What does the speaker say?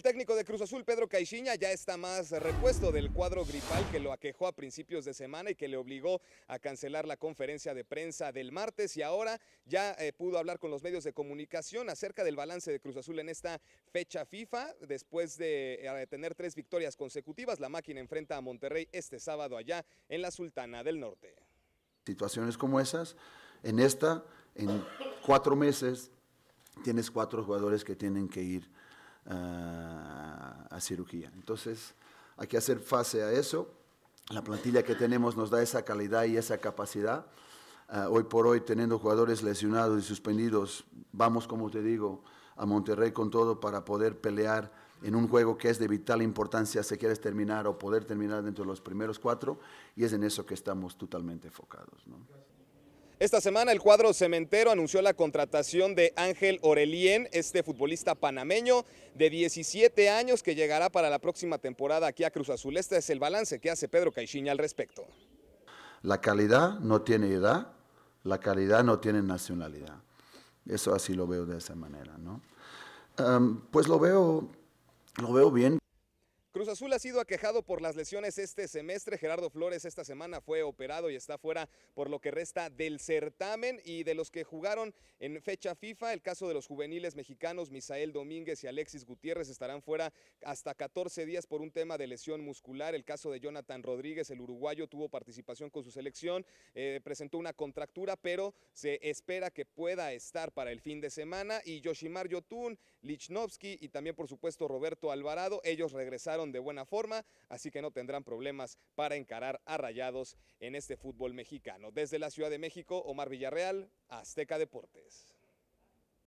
El técnico de Cruz Azul, Pedro Caixinha, ya está más repuesto del cuadro gripal que lo aquejó a principios de semana y que le obligó a cancelar la conferencia de prensa del martes y ahora ya eh, pudo hablar con los medios de comunicación acerca del balance de Cruz Azul en esta fecha FIFA. Después de eh, tener tres victorias consecutivas, la máquina enfrenta a Monterrey este sábado allá en la Sultana del Norte. Situaciones como esas, en esta, en cuatro meses, tienes cuatro jugadores que tienen que ir a, cirugía. Entonces, hay que hacer fase a eso. La plantilla que tenemos nos da esa calidad y esa capacidad. Ah, hoy por hoy, teniendo jugadores lesionados y suspendidos, vamos, como te digo, a Monterrey con todo para poder pelear en un juego que es de vital importancia si quieres terminar o poder terminar dentro de los primeros cuatro, y es en eso que estamos totalmente enfocados. Esta semana el cuadro cementero anunció la contratación de Ángel Orelien, este futbolista panameño de 17 años que llegará para la próxima temporada aquí a Cruz Azul. Este es el balance que hace Pedro Caixinha al respecto. La calidad no tiene edad, la calidad no tiene nacionalidad. Eso así lo veo de esa manera, ¿no? Em, pues lo veo, lo veo bien. Cruz Azul ha sido aquejado por las lesiones este semestre. Gerardo Flores esta semana fue operado y está fuera por lo que resta del certamen y de los que jugaron en fecha FIFA. El caso de los juveniles mexicanos Misael Domínguez y Alexis Gutiérrez estarán fuera hasta 14 días por un tema de lesión muscular. El caso de Jonathan Rodríguez, el uruguayo, tuvo participación con su selección, eh, presentó una contractura, pero se espera que pueda estar para el fin de semana. Y Yoshimar Yotun, Lichnowsky y también por supuesto Roberto Alvarado, ellos regresaron de buena forma, así que no tendrán problemas para encarar a rayados en este fútbol mexicano. Desde la Ciudad de México, Omar Villarreal, Azteca Deportes.